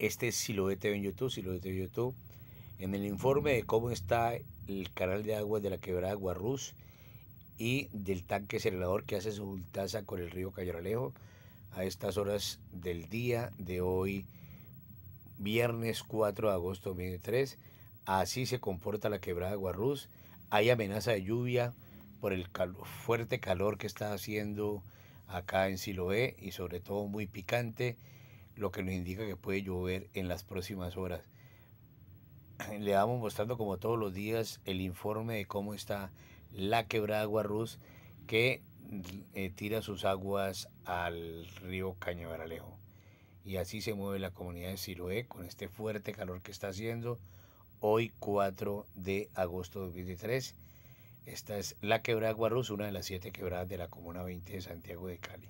Este es Siloete en YouTube, Siloete en YouTube. En el informe de cómo está el canal de agua de la quebrada Guarrús y del tanque acelerador que hace su ultaza con el río Cayoralejo a estas horas del día de hoy, viernes 4 de agosto de 2003. Así se comporta la quebrada Guarruz, Hay amenaza de lluvia por el fuerte calor que está haciendo acá en Siloé y sobre todo muy picante lo que nos indica que puede llover en las próximas horas. Le vamos mostrando como todos los días el informe de cómo está la quebrada Guarruz que eh, tira sus aguas al río Cañaveralejo. Y así se mueve la comunidad de Siloé con este fuerte calor que está haciendo hoy 4 de agosto de 2023. Esta es la quebrada Guarruz, una de las siete quebradas de la Comuna 20 de Santiago de Cali.